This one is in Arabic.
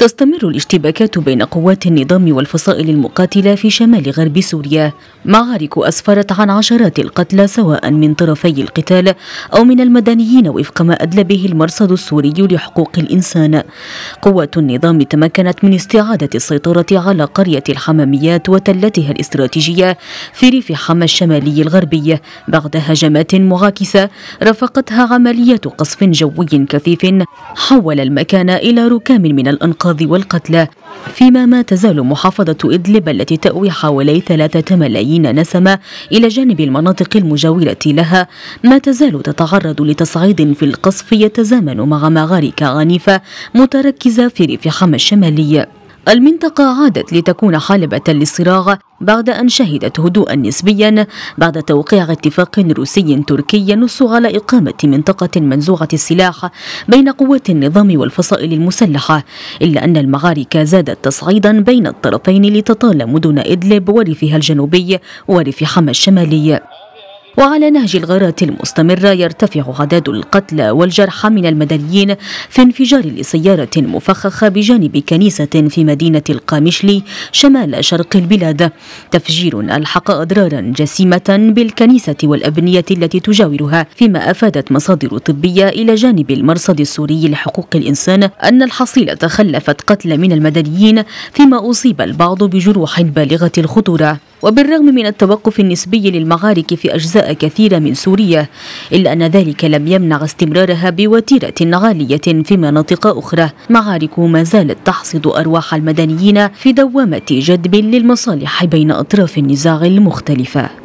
تستمر الاشتباكات بين قوات النظام والفصائل المقاتلة في شمال غرب سوريا معارك أسفرت عن عشرات القتلى سواء من طرفي القتال أو من المدنيين وفق ما أدلى به المرصد السوري لحقوق الإنسان قوات النظام تمكنت من استعادة السيطرة على قرية الحماميات وتلتها الاستراتيجية في ريف حما الشمالي الغربي بعد هجمات معاكسة رافقتها عمليات قصف جوي كثيف حول المكان إلى ركام من الأنقاض الإنقاذ والقتلى فيما ما تزال محافظة إدلب التي تأوي حوالي ثلاثة ملايين نسمة إلى جانب المناطق المجاورة لها ما تزال تتعرض لتصعيد في القصف يتزامن مع مغارك عنيفة متركزة في ريف حما الشمالي المنطقة عادت لتكون حالبة للصراع بعد أن شهدت هدوءا نسبيا بعد توقيع اتفاق روسي تركي ينص على إقامة منطقة منزوعة السلاح بين قوات النظام والفصائل المسلحة إلا أن المعارك زادت تصعيدا بين الطرفين لتطال مدن إدلب وريفها الجنوبي وريف حما الشمالي وعلى نهج الغارة المستمرة يرتفع عدد القتلى والجرحى من المدنيين في انفجار لسيارة مفخخة بجانب كنيسة في مدينة القامشلي شمال شرق البلاد تفجير ألحق أضرارا جسيمة بالكنيسة والأبنية التي تجاورها فيما أفادت مصادر طبية إلى جانب المرصد السوري لحقوق الإنسان أن الحصيلة خلفت قتلى من المدنيين فيما أصيب البعض بجروح بالغة الخطورة وبالرغم من التوقف النسبي للمعارك في أجزاء كثيرة من سوريا إلا أن ذلك لم يمنع استمرارها بوتيرة عالية في مناطق أخرى معارك ما زالت تحصد أرواح المدنيين في دوامة جدب للمصالح بين أطراف النزاع المختلفة